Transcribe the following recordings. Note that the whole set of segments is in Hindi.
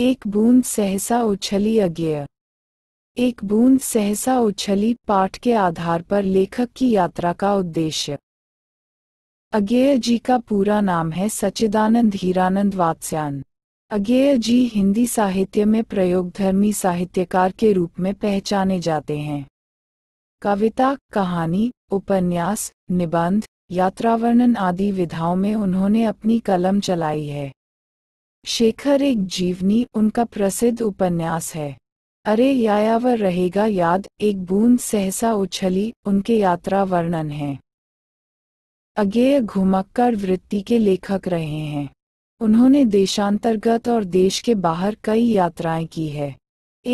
एक बूंद सहसा उछली अज्ञेय एक बूंद सहसा उछली पाठ के आधार पर लेखक की यात्रा का उद्देश्य अज्ञेय जी का पूरा नाम है सच्चिदानंद हीरानंद वात्स्यान अज्ञेय जी हिंदी साहित्य में प्रयोगधर्मी साहित्यकार के रूप में पहचाने जाते हैं कविता कहानी उपन्यास निबंध यात्रावर्णन आदि विधाओं में उन्होंने अपनी कलम चलाई है शेखर एक जीवनी उनका प्रसिद्ध उपन्यास है अरे यायावर रहेगा याद एक बूंद सहसा उछली उनके यात्रा वर्णन है अज्ञेय घुमक्कर वृत्ति के लेखक रहे हैं उन्होंने देशांतर्गत और देश के बाहर कई यात्राएं की है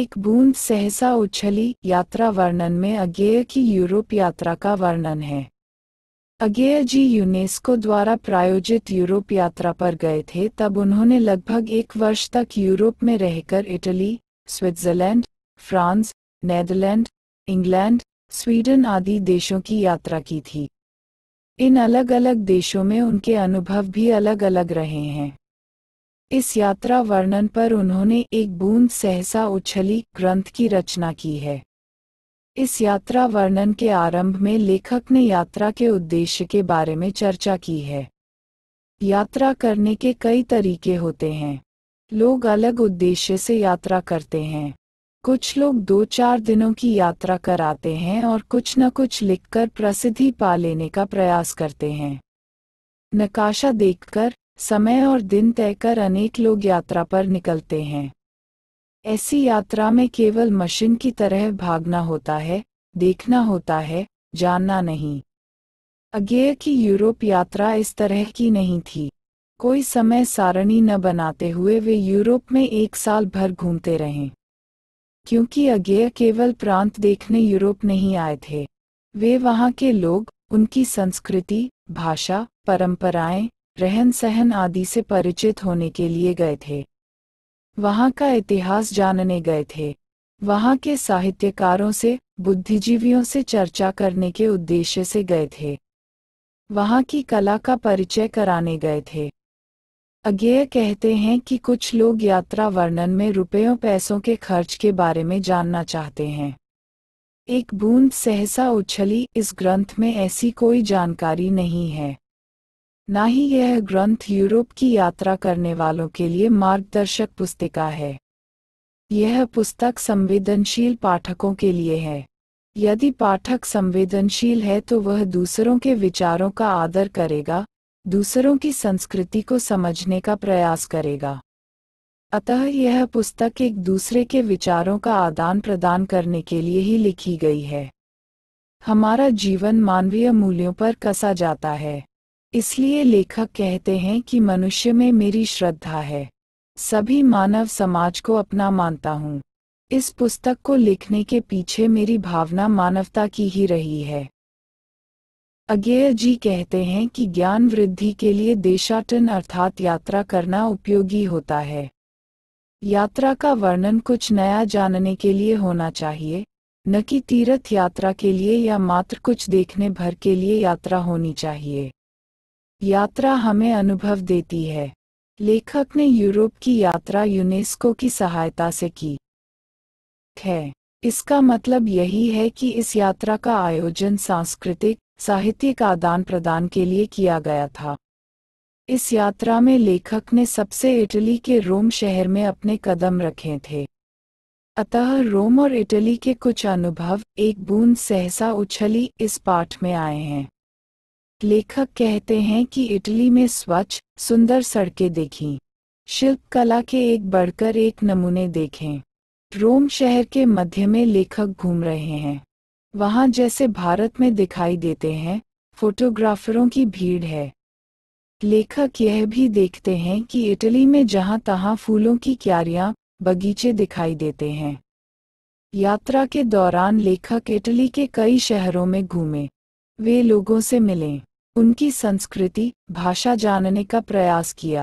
एक बूंद सहसा उछली यात्रा वर्णन में अज्ञेय की यूरोप यात्रा का वर्णन है अगेय जी यूनेस्को द्वारा प्रायोजित यूरोप यात्रा पर गए थे तब उन्होंने लगभग एक वर्ष तक यूरोप में रहकर Italy Switzerland France Netherland England Sweden आदि देशों की यात्रा की थी इन अलग अलग देशों में उनके अनुभव भी अलग अलग रहे हैं इस यात्रा वर्णन पर उन्होंने एक बूंद सहसा उछली ग्रंथ की रचना की है इस यात्रा वर्णन के आरंभ में लेखक ने यात्रा के उद्देश्य के बारे में चर्चा की है यात्रा करने के कई तरीके होते हैं लोग अलग उद्देश्य से यात्रा करते हैं कुछ लोग दो चार दिनों की यात्रा कराते हैं और कुछ न कुछ लिखकर प्रसिद्धि पा लेने का प्रयास करते हैं नकाशा देखकर समय और दिन तय कर अनेक लोग यात्रा पर निकलते हैं ऐसी यात्रा में केवल मशीन की तरह भागना होता है देखना होता है जानना नहीं अगेय की यूरोप यात्रा इस तरह की नहीं थी कोई समय सारणी न बनाते हुए वे यूरोप में एक साल भर घूमते रहे क्योंकि अगेय केवल प्रांत देखने यूरोप नहीं आए थे वे वहाँ के लोग उनकी संस्कृति भाषा परंपराएं रहन सहन आदि से परिचित होने के लिए गए थे वहाँ का इतिहास जानने गए थे वहाँ के साहित्यकारों से बुद्धिजीवियों से चर्चा करने के उद्देश्य से गए थे वहाँ की कला का परिचय कराने गए थे अज्ञेय कहते हैं कि कुछ लोग यात्रा वर्णन में रुपयों पैसों के खर्च के बारे में जानना चाहते हैं एक बूंद सहसा उछली इस ग्रंथ में ऐसी कोई जानकारी नहीं है न ही यह ग्रंथ यूरोप की यात्रा करने वालों के लिए मार्गदर्शक पुस्तिका है यह पुस्तक संवेदनशील पाठकों के लिए है यदि पाठक संवेदनशील है तो वह दूसरों के विचारों का आदर करेगा दूसरों की संस्कृति को समझने का प्रयास करेगा अतः यह पुस्तक एक दूसरे के विचारों का आदान प्रदान करने के लिए ही लिखी गई है हमारा जीवन मानवीय मूल्यों पर कसा जाता है इसलिए लेखक कहते हैं कि मनुष्य में मेरी श्रद्धा है सभी मानव समाज को अपना मानता हूँ इस पुस्तक को लिखने के पीछे मेरी भावना मानवता की ही रही है अज्ञेय जी कहते हैं कि ज्ञान वृद्धि के लिए देशाटन अर्थात यात्रा करना उपयोगी होता है यात्रा का वर्णन कुछ नया जानने के लिए होना चाहिए न कि तीर्थ यात्रा के लिए या मात्र कुछ देखने भर के लिए यात्रा होनी चाहिए यात्रा हमें अनुभव देती है लेखक ने यूरोप की यात्रा यूनेस्को की सहायता से की है इसका मतलब यही है कि इस यात्रा का आयोजन सांस्कृतिक साहित्यिक आदान प्रदान के लिए किया गया था इस यात्रा में लेखक ने सबसे इटली के रोम शहर में अपने कदम रखे थे अतः रोम और इटली के कुछ अनुभव एक बूंद सहसा उछली इस पाठ में आए हैं लेखक कहते हैं कि इटली में स्वच्छ सुंदर सड़कें देखी शिल्पकला के एक बढ़कर एक नमूने देखें रोम शहर के मध्य में लेखक घूम रहे हैं वहां जैसे भारत में दिखाई देते हैं फोटोग्राफरों की भीड़ है लेखक यह भी देखते हैं कि इटली में जहां तहां फूलों की क्यारियां बगीचे दिखाई देते हैं यात्रा के दौरान लेखक इटली के कई शहरों में घूमे वे लोगों से मिलें उनकी संस्कृति भाषा जानने का प्रयास किया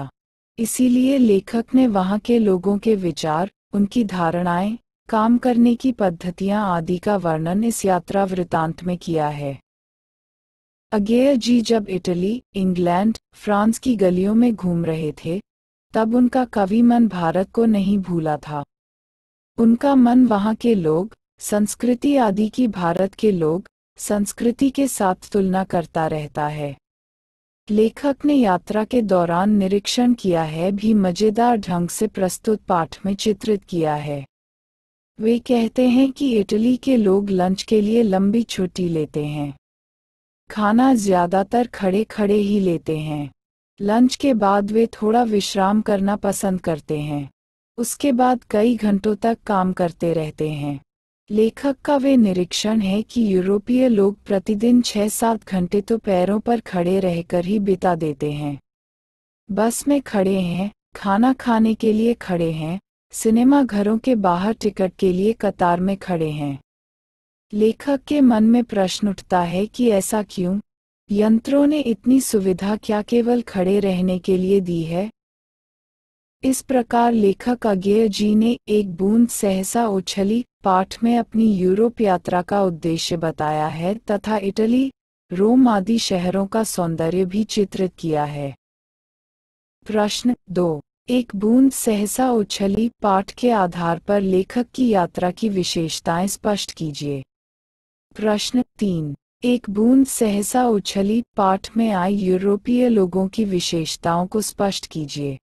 इसीलिए लेखक ने वहाँ के लोगों के विचार उनकी धारणाएं काम करने की पद्धतियां आदि का वर्णन इस यात्रा वृतांत में किया है अगेय जी जब इटली इंग्लैंड फ्रांस की गलियों में घूम रहे थे तब उनका कवि मन भारत को नहीं भूला था उनका मन वहाँ के लोग संस्कृति आदि की भारत के लोग संस्कृति के साथ तुलना करता रहता है लेखक ने यात्रा के दौरान निरीक्षण किया है भी मज़ेदार ढंग से प्रस्तुत पाठ में चित्रित किया है वे कहते हैं कि इटली के लोग लंच के लिए लंबी छुट्टी लेते हैं खाना ज़्यादातर खड़े खड़े ही लेते हैं लंच के बाद वे थोड़ा विश्राम करना पसंद करते हैं उसके बाद कई घंटों तक काम करते रहते हैं लेखक का वे निरीक्षण है कि यूरोपीय लोग प्रतिदिन छह सात घंटे तो पैरों पर खड़े रहकर ही बिता देते हैं बस में खड़े हैं खाना खाने के लिए खड़े हैं सिनेमा घरों के बाहर टिकट के लिए कतार में खड़े हैं लेखक के मन में प्रश्न उठता है कि ऐसा क्यों यंत्रों ने इतनी सुविधा क्या केवल खड़े रहने के लिए दी है इस प्रकार लेखक अज्ञेय जी ने एक बूंद सहसा उछली पाठ में अपनी यूरोप यात्रा का उद्देश्य बताया है तथा इटली रोम आदि शहरों का सौंदर्य भी चित्रित किया है प्रश्न दो एक बूंद सहसा उछली पाठ के आधार पर लेखक की यात्रा की विशेषताएं स्पष्ट कीजिए प्रश्न तीन एक बूंद सहसा उछली पाठ में आए यूरोपीय लोगों की विशेषताओं को स्पष्ट कीजिए